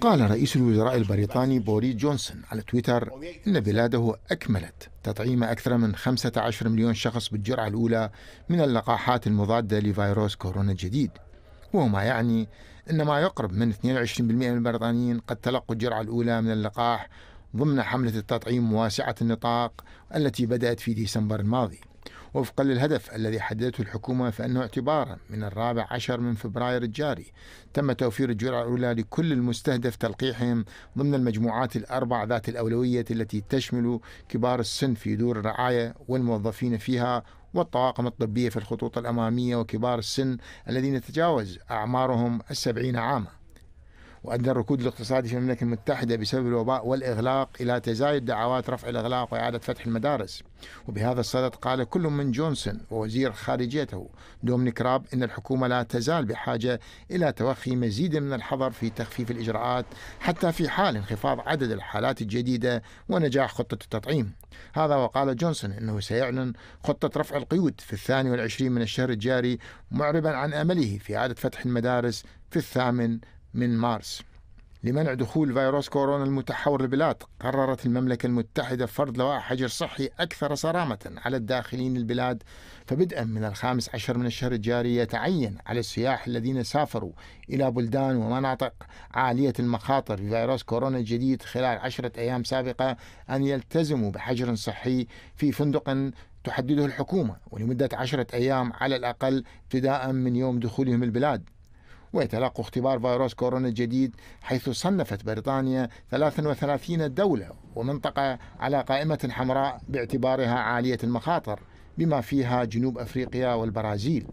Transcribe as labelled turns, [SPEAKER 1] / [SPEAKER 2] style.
[SPEAKER 1] قال رئيس الوزراء البريطاني بوري جونسون على تويتر إن بلاده أكملت تطعيم أكثر من 15 مليون شخص بالجرعة الأولى من اللقاحات المضادة لفيروس كورونا الجديد وهو ما يعني أن ما يقرب من 22% من البريطانيين قد تلقوا الجرعة الأولى من اللقاح ضمن حملة التطعيم واسعة النطاق التي بدأت في ديسمبر الماضي وفقا للهدف الذي حددته الحكومة فإنه اعتبارا من الرابع عشر من فبراير الجاري تم توفير الجرعة الأولى لكل المستهدف تلقيحهم ضمن المجموعات الأربع ذات الأولوية التي تشمل كبار السن في دور الرعاية والموظفين فيها والطواقم الطبية في الخطوط الأمامية وكبار السن الذين تجاوز أعمارهم السبعين عاماً وأدى الركود الاقتصادي في المملكة المتحدة بسبب الوباء والإغلاق إلى تزايد دعوات رفع الإغلاق وإعادة فتح المدارس وبهذا الصدد قال كل من جونسون ووزير خارجيته دومينيك راب إن الحكومة لا تزال بحاجة إلى توخي مزيد من الحظر في تخفيف الإجراءات حتى في حال انخفاض عدد الحالات الجديدة ونجاح خطة التطعيم هذا وقال جونسون أنه سيعلن خطة رفع القيود في الثاني والعشرين من الشهر الجاري معربا عن أمله في إعادة فتح المدارس في الثامن من مارس لمنع دخول فيروس كورونا المتحور البلاد قررت المملكة المتحدة فرض لوائح حجر صحي أكثر صرامة على الداخلين البلاد فبدءا من الخامس عشر من الشهر الجاري يتعين على السياح الذين سافروا إلى بلدان ومناطق عالية المخاطر بفيروس كورونا الجديد خلال عشرة أيام سابقة أن يلتزموا بحجر صحي في فندق تحدده الحكومة ولمدة عشرة أيام على الأقل ابتداء من يوم دخولهم البلاد ويتلقوا اختبار فيروس كورونا الجديد حيث صنفت بريطانيا 33 دولة ومنطقة على قائمة حمراء باعتبارها عالية المخاطر بما فيها جنوب أفريقيا والبرازيل